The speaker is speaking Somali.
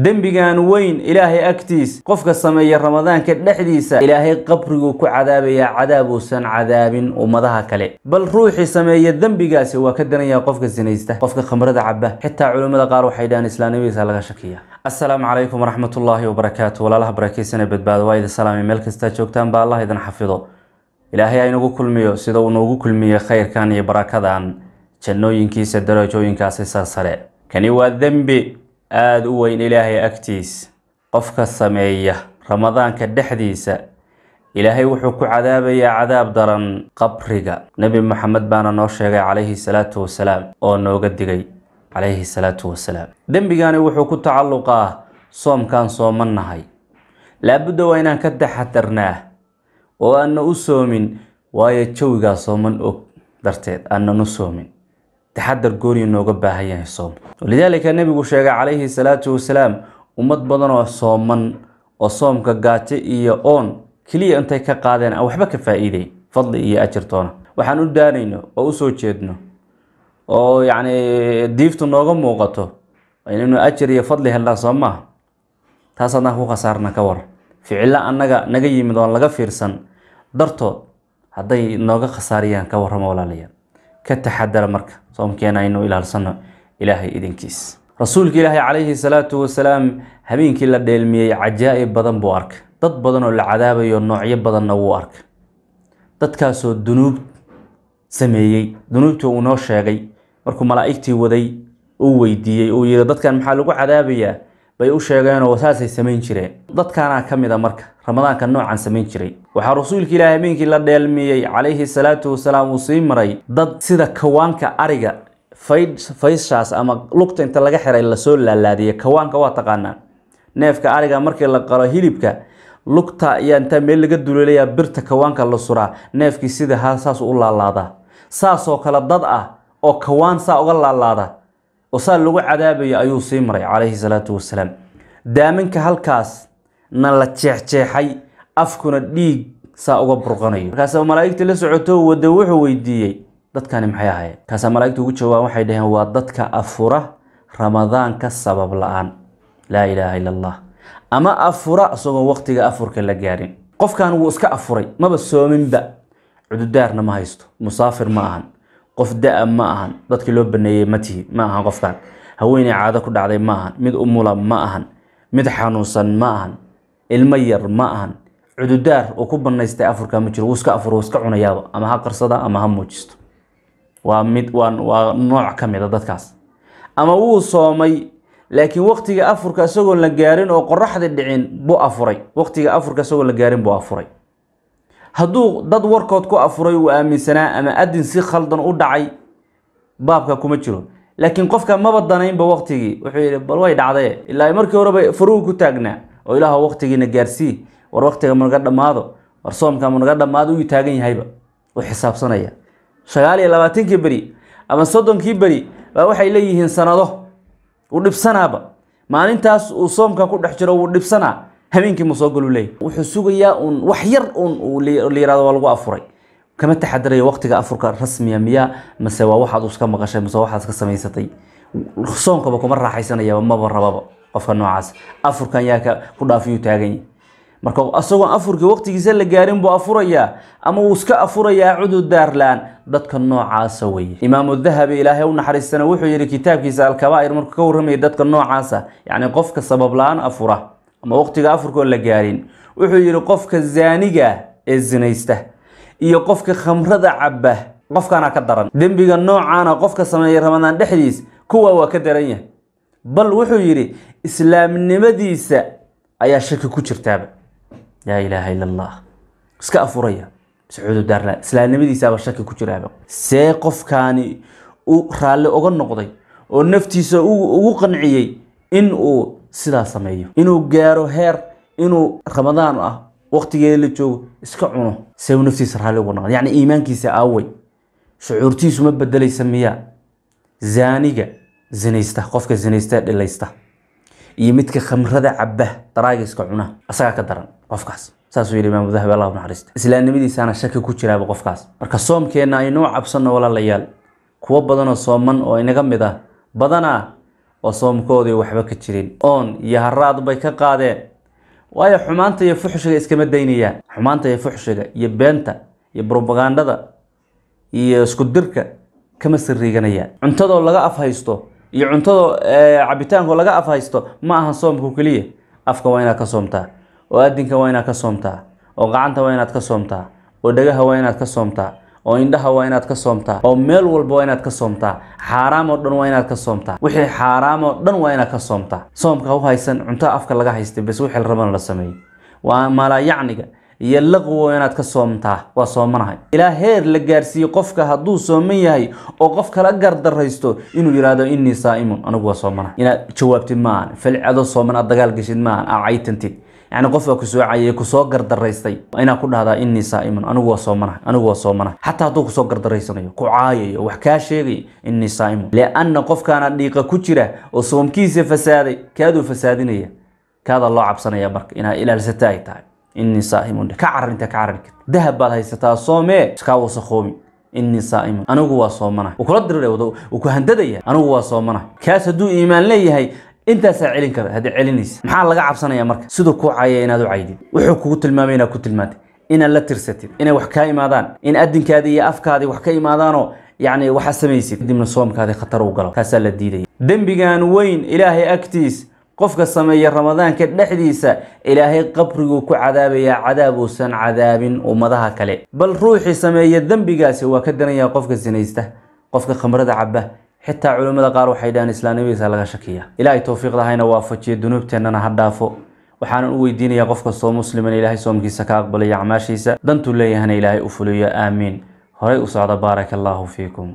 dembigan weyn ilaahay agtiis qofka sameeya ramadaanka dhexdiisa ilaahay qabriguu ku cadaabayaa cadaab uusan cadaabin ummadaha kale bal ruuxii sameeya dembigaasi waa ka danaya qofka sinaysta qofka khamrada caba xitaa culimmada qaar waxay dhahaan islaanimadiisa laga shakiya assalaamu calaykum waraxmatullaahi wabarakaatu walaalaha barakeysana badbaado waa idin salaamay meel kastaa joogtaan ba allah idin xafido ilaahay ha inagu kulmiyo sida uu noogu kulmiye khayrkan iyo barakadan jannooyinkiisa darajooyinkaasi sarsare kani waa dembi aada u weyn ilaahay agtiis qofka sameeya ramadaanka dhexdiisa ilaahay wuxuu ku cadaabayaa cadaab daran qabriga nebi maxamed baana noo sheegay calayhi salaatu wasalaam oo nooga digay calayhi salaatu wasalaam dembigaani wuxuu ku tacalluqaa soomkaan sooman nahay laabudda waa inaan ka taxadarnaa oo aanna u soomin waayo jawigaa sooman og darteed aananu soomin taxadar gooniya nooga baahan yahay soom walidaalika nebigu sheegay calayhi salaatu wasalaam ummad badan oo sooman oo soomka gaajo iyo oon keliya intay ka qaadeen aan waxba ka faa'iiday fadli iyo ajirtoona waxaan u daanayno oo usoo jeedno oo yacni diiftu nooga muuqato inaynu ajir iyo fadli helnaa soo maaha taas haddaan ku khasaarna ka war ficillo annaga naga yimid oon laga fiirsan dartood hadday nooga khasaariyaan ka warramo walaalayaal ka taxadara marka soomkeena inuu ilaalsano ilaahay idinkiis rasuulka ilaahay calayhi salaatu wasalaam habeenkii la dheelmiyey cajaa'ib badan buu arka dad badan oo la cadaabayo noocyo badanna wuu arka dadkaasoo dunuub sameeyey dunuubtii uunoo sheegay markuu malaa'igtii waday uu weydiiyey uu yidhi dadkan maxaa lagu cadaabayaa bay u sheegeenoo wasaasay samayn jireen dadkaanaa ka mid a marka ramadaanka noocan samayn jiray waxaa rasuulka ilaahi habeenkii la dheelmiyey calayhi salaatu wasalaam uu sii maray dad sida kawaanka ariga faydh fayshaas ama lugta inta laga xiray lasoo laalaadiyay kawaanka waa taqaanaa neefka ariga markii la qalo hilibka lugta ayaa intaa meel laga duleelayaa birta kawaanka la suraa neefkii sida saas u laalaadaa saasoo kale dad ah oo kawaan saa uga laalaada oo saa lagu cadaabaya ayuu sii maray calayhi salaatu wasalaam daaminka halkaas na la jeexjeexay afkuna dhiig saa uga burqanayo markaasa malaa'igta la socoto wada wuxuu weydiiyey dadkani maxay ahayen markaasaa malaigta ugu jawaabaan waxay dhaheen waa dadka afura ramadaanka sabab la-aan laa ilaaha ila allah ama afura isagoo waqtiga afurka la gaarin qofkan wuu iska afuray maba soominba cududaarna ma haysto musaafir ma ahan qof da-a ah ma ahan dadkii loo baneeyey ma tihi ma ahan qofkan haweeney caado ku dhacday ma ahan mid umula ma ahan mid xanuunsan ma ahan ilmo yar ma ahan cududaar uu ku banaystay afurka ma jiro wuuska afur wuuska cunayaaba ama ha qarsada ama ha muujisto waa mid waa nooc ka mid ah dadkaas ama wuu soomay laakiin waktiga afurka isagoon la gaarin oo qoraxda dhicin buu afuray waktiga afurka isagoon la gaarin buu afuray hadduu dad warkood ku afuray uu aaminsanaa ama adin si khaldan u dhacay baabka kuma jiro laakiin qofka maba danaynba waqtigii wuxuu yidhi bal way dhacdaye ilaa markii horeba farugu ku taagnaa oo ilaah waqtigiina gaarsii war waqtiga ma dhammaado war soomka ma naga dhammaado uu taagan yahayba u xisaabsanaya sagaal iyo labaatankii beri ama soddonkii beri baa waxay leeyihiin sanado u dhibsanaaba maalintaas uu soomka ku dhex jiro wuu dhibsanaa habeenkii ma soo galu leey wuxuu sugayaa uun wax yar uun la yirahdo waa lagu afuray kama taxadirayo waqtiga afurka rasmiya miya mase waa waxaad iska maqashay mase waxaad iska samaysatay soonkaba kuma raaxaysanayaba maba rababa qofka noocaas afurkan yaa ku dhaafiyuu taagan yahay marka asagoo afurkii waqtigiisa la gaarin buu afurayaa ama wuu iska afurayaa cudur daarlaan dadka noocaasa weye imaamu dahabi ilaahay u naxariistana wuxuu yidhi kitaabkiisa alkabaa'ir markuu ka warramaya dadka noocaasa yacni qofka sabab la afura ama waqtiga afurkoo la gaarin wuxuu yidhi qofka zaaniga ee zinaysta iyo qofka khamrada caba qofkaana ka daran dembiga noocaana qofka sameeya ramadaan dhexdiis kuwa waa ka daran yahay bal wuxuu yidhi islaamnimadiisa ayaa shaki ku jirtaaba laa ilaaha ila allah iska afuraya sacuudu islaamnimadiisaaba shaki ku jiraaba see qofkaani u raalli oga noqday oo naftiisa ugu qanciyey in uu sidaa sameeyo inuu gaaro heer inuu ramadaan ah waqtigeeda la joogo iska cuno se naftiisa raali uga noqda yacni iimaankiisa aawey shucuurtiisu ma bedelaysa miya zaaniga zinaysta qofka zinaysta dhilaysta iyo midka khamrada caba daraaga iska cuna asagaa ka daran qofkaas saasuu yidhi imaam dahabi allah naxariista islaamnimadiisaana shaki ku jiraaba qofkaas marka soomkeenna aynoo cabsanno walaalayaal kuwo badanoo sooman oo inaga mid ah badanaa oo soomkoodii waxba ka jirin oon iyo haraad bay ka qaadeen waayo xumaanta iyo fuxshiga iskama daynayaan xumaanta iyo fuxshiga iyo beenta iyo brobagandada iyo isku dirka kama siriiganayaan cuntadoo laga afhaysto iyo cuntadoo eh, cabitaankoo laga af haysto ma aha soomku keliya afka waa inaad ka soomtaa oo addinka waa inaad ka soomtaa oo gacanta waa inaad ka soomtaa oo dhegaha waa inaad ka soomtaa oo indhaha waa inaad ka soomtaa oo meel walba waa inaad ka soomtaa xaaraam oo dhan waa inaad ka soomtaa wixii xaaraam oo dhan waa inaad ka soomtaa soomka u haysan cuntaa afka laga haystay bas wixii rabana la sameeyo waa maalayacniga iyo laqwo inaad ka soomtaa waa soomanahay ilaa heer la gaarsiiyey qofka hadduu sooman yahay oo qof kala gardaraysto inuu yidhaahdo innii saa'imun anigu waa soomanahay inaad jawaabtid ma ahan falcado sooman aad dagaal geshid ma ahan aad caytantid yani qof baa ku soo cayay kusoo gardaraystay inaa ku dhahdaa inii saaimun anigu waa soomanahay anigu waa soomanahay xataa hadduu kusoo gardaraysanayo ku caayayo wax kaa sheegaya inii saaimun lianna qofkaana dhiiqa ku jira oo soomkiisa fasaaday kaaduu fasaadinaya kaadaa loo cabsanaya marka inaa ilaalsata ay tahay inii saaimun ka carar ka carari karta dahab baad haysataa soomee iskaa wasaqoomi inii saaimun anigu waa soomanahay kula dirira ku handadaya anigu waa soomanahay kaas hadduu iimaan leeyahay intaasaa celin kara haddii celinaysa maxaa laga cabsanaya marka siduu kuu caaya inaad u caydid wuxuu kugu tilmaamay inaad ku tilmaantid inaad la tirsatid inay wax kaa imaadaan in adinkaadii iyo afkaadii wax ka imaadaanoo yacni waxaa samaysid kadibna soomkaadii khatar uu galo taasaa la diidaya dembigan weyn ilaahay agtiis qofka sameeya ramadaanka dhexdiisa ilaahay qabriguu ku cadaabayaa cadaab uusan cadaabin ummadaha kale bal ruuxii sameeya dembigaasi waa ka daranyaha qofka sinaysta qofka khamrada caba xitaa culimmada qaar waxay dhahaan islaamnimadiisa laga shakiya ilaahay towfiiqdahayna waafajiyo dunuubteennana ha dhaafo waxaanan u weydiinayaa qof kastoo musliman ilaahay soomkiisa ka aqbalaya acmaashiisa dantuu leeyahana ilaahay u fuliyo aamiin horay u socda baaraka allaahu fiikum